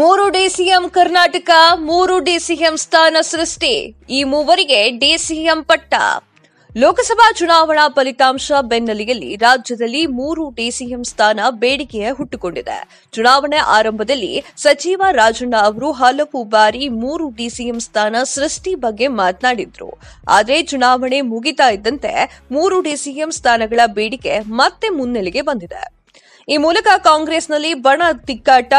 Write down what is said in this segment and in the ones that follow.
ಮೂರು ಡಿಸಿಎಂ ಕರ್ನಾಟಕ ಮೂರು ಡಿಸಿಎಂ ಸ್ಥಾನ ಸೃಷ್ಟಿ ಈ ಮೂವರಿಗೆ ಡಿಸಿಎಂ ಪಟ್ಟ ಲೋಕಸಭಾ ಚುನಾವಣಾ ಫಲಿತಾಂಶ ಬೆನ್ನೆಲೆಯಲ್ಲಿ ರಾಜ್ಯದಲ್ಲಿ ಮೂರು ಡಿಸಿಎಂ ಸ್ಥಾನ ಬೇಡಿಕೆಯ ಹುಟ್ಟುಕೊಂಡಿದೆ ಚುನಾವಣೆ ಆರಂಭದಲ್ಲಿ ಸಚಿವ ರಾಜಣ್ಣ ಅವರು ಹಲವು ಬಾರಿ ಮೂರು ಡಿಸಿಎಂ ಸ್ಥಾನ ಸೃಷ್ಟಿ ಬಗ್ಗೆ ಮಾತನಾಡಿದ್ರು ಆದರೆ ಚುನಾವಣೆ ಮುಗಿತಾ ಇದ್ದಂತೆ ಮೂರು ಡಿಸಿಎಂ ಸ್ಥಾನಗಳ ಬೇಡಿಕೆ ಮತ್ತೆ ಮುನ್ನೆಲೆಗೆ ಬಂದಿದೆ ಈ ಮೂಲಕ ಕಾಂಗ್ರೆಸ್ನಲ್ಲಿ ಬಣ ತಿಕ್ಕಾಟ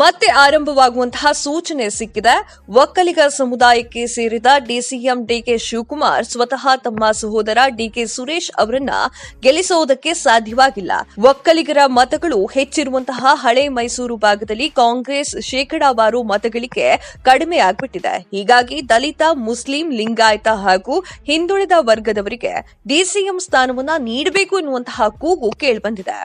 ಮತ್ತೆ ಆರಂಭವಾಗುವಂತಹ ಸೂಚನೆ ಸಿಕ್ಕಿದೆ ಒಕ್ಕಲಿಗ ಸಮುದಾಯಕ್ಕೆ ಸೇರಿದ ಡಿಸಿಎಂ ಡಿಕೆ ಶಿವಕುಮಾರ್ ಸ್ವತಃ ತಮ್ಮ ಸಹೋದರ ಡಿಕೆ ಸುರೇಶ್ ಅವರನ್ನ ಗೆಲ್ಲಿಸುವುದಕ್ಕೆ ಸಾಧ್ಯವಾಗಿಲ್ಲ ಒಕ್ಕಲಿಗರ ಮತಗಳು ಹೆಚ್ಚಿರುವಂತಹ ಹಳೆ ಮೈಸೂರು ಭಾಗದಲ್ಲಿ ಕಾಂಗ್ರೆಸ್ ಶೇಕಡಾವಾರು ಮತಗಳಿಗೆ ಕಡಿಮೆ ಆಗ್ಬಿಟ್ಟಿದೆ ಹೀಗಾಗಿ ದಲಿತ ಮುಸ್ಲಿಂ ಲಿಂಗಾಯತ ಹಾಗೂ ಹಿಂದುಳಿದ ವರ್ಗದವರಿಗೆ ಡಿಸಿಎಂ ಸ್ಥಾನವನ್ನ ನೀಡಬೇಕು ಎನ್ನುವಂತಹ ಕೂಗು ಕೇಳಿಬಂದಿದೆ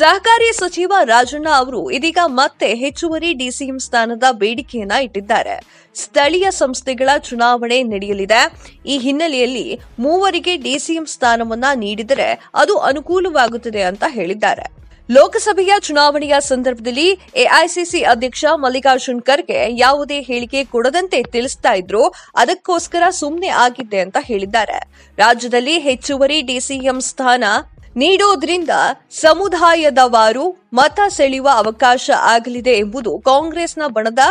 ಸಹಕಾರಿ ಸಚಿವ ರಾಜಣ್ಣ ಅವರು ಇದೀಗ ಮತ್ತೆ ಹೆಚ್ಚುವರಿ ಡಿಸಿಎಂ ಸ್ಥಾನದ ಬೇಡಿಕೆಯನ್ನ ಇಟ್ಟಿದ್ದಾರೆ ಸ್ಥಳೀಯ ಸಂಸ್ಥೆಗಳ ಚುನಾವಣೆ ನಡೆಯಲಿದೆ ಈ ಹಿನ್ನೆಲೆಯಲ್ಲಿ ಮೂವರಿಗೆ ಡಿಸಿಎಂ ಸ್ಥಾನವನ್ನ ನೀಡಿದರೆ ಅದು ಅನುಕೂಲವಾಗುತ್ತದೆ ಅಂತ ಹೇಳಿದ್ದಾರೆ ಲೋಕಸಭೆಯ ಚುನಾವಣೆಯ ಸಂದರ್ಭದಲ್ಲಿ ಎಐಸಿಸಿ ಅಧ್ಯಕ್ಷ ಮಲ್ಲಿಕಾರ್ಜುನ್ ಖರ್ಗೆ ಯಾವುದೇ ಹೇಳಿಕೆ ಕೊಡದಂತೆ ತಿಳಿಸ್ತಾ ಇದ್ರು ಅದಕ್ಕೋಸ್ಕರ ಸುಮ್ಮನೆ ಆಗಿದ್ದೆ ಅಂತ ಹೇಳಿದ್ದಾರೆ ರಾಜ್ಯದಲ್ಲಿ ಹೆಚ್ಚುವರಿ ಡಿಸಿಎಂ ಸ್ಥಾನ ನೀಡೋದ್ರಿಂದ ಸಮುದಾಯದವಾರು ಮತ ಸೆಳೆಯುವ ಅವಕಾಶ ಆಗಲಿದೆ ಎಂಬುದು ಕಾಂಗ್ರೆಸ್ನ ಬಣದ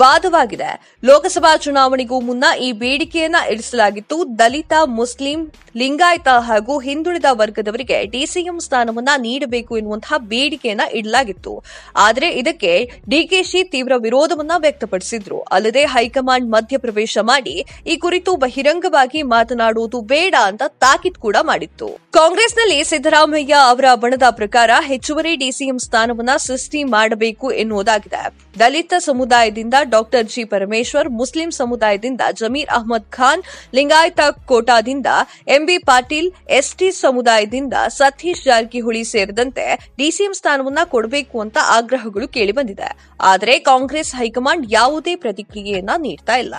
ವಾದವಾಗಿದೆ ಲೋಕಸಭಾ ಚುನಾವಣೆಗೂ ಮುನ್ನ ಈ ಬೇಡಿಕೆಯನ್ನ ಇರಿಸಲಾಗಿತ್ತು ದಲಿತ ಮುಸ್ಲಿಂ ಲಿಂಗಾಯತ ಹಾಗೂ ಹಿಂದುಳಿದ ವರ್ಗದವರಿಗೆ ಡಿಸಿಎಂ ಸ್ಥಾನವನ್ನ ನೀಡಬೇಕು ಎನ್ನುವಂತಹ ಬೇಡಿಕೆಯನ್ನ ಇಡಲಾಗಿತ್ತು ಆದರೆ ಇದಕ್ಕೆ ಡಿಕೆಶಿ ತೀವ್ರ ವಿರೋಧವನ್ನ ವ್ಯಕ್ತಪಡಿಸಿದ್ರು ಅಲ್ಲದೆ ಹೈಕಮಾಂಡ್ ಮಧ್ಯಪ್ರವೇಶ ಮಾಡಿ ಈ ಕುರಿತು ಬಹಿರಂಗವಾಗಿ ಮಾತನಾಡುವುದು ಬೇಡ ಅಂತ ತಾಕೀತ್ ಕೂಡ ಮಾಡಿತ್ತು ಕಾಂಗ್ರೆಸ್ನಲ್ಲಿ ಸಿದ್ದ ಸಿದ್ದರಾಮಯ್ಯ ಅವರ ಬಣದ ಪ್ರಕಾರ ಹೆಚ್ಚುವರಿ ಡಿಸಿಎಂ ಸ್ಥಾನವನ್ನು ಸೃಷ್ಟಿ ಮಾಡಬೇಕು ಎನ್ನುವುದಾಗಿದೆ ದಲಿತ ಸಮುದಾಯದಿಂದ ಡಾಕ್ಟರ್ ಜಿ ಪರಮೇಶ್ವರ್ ಮುಸ್ಲಿಂ ಸಮುದಾಯದಿಂದ ಜಮೀರ್ ಅಹಮದ್ ಖಾನ್ ಲಿಂಗಾಯತ ಕೋಟಾದಿಂದ ಎಂಬಿ ಪಾಟೀಲ್ ಎಸ್ಟಿ ಸಮುದಾಯದಿಂದ ಸತೀಶ್ ಜಾರಕಿಹೊಳಿ ಸೇರಿದಂತೆ ಡಿಸಿಎಂ ಸ್ಥಾನವನ್ನು ಕೊಡಬೇಕು ಅಂತ ಆಗ್ರಹಗಳು ಕೇಳಿಬಂದಿದೆ ಆದರೆ ಕಾಂಗ್ರೆಸ್ ಹೈಕಮಾಂಡ್ ಯಾವುದೇ ಪ್ರತಿಕ್ರಿಯೆಯನ್ನ ನೀಡ್ತಾ ಇಲ್ಲ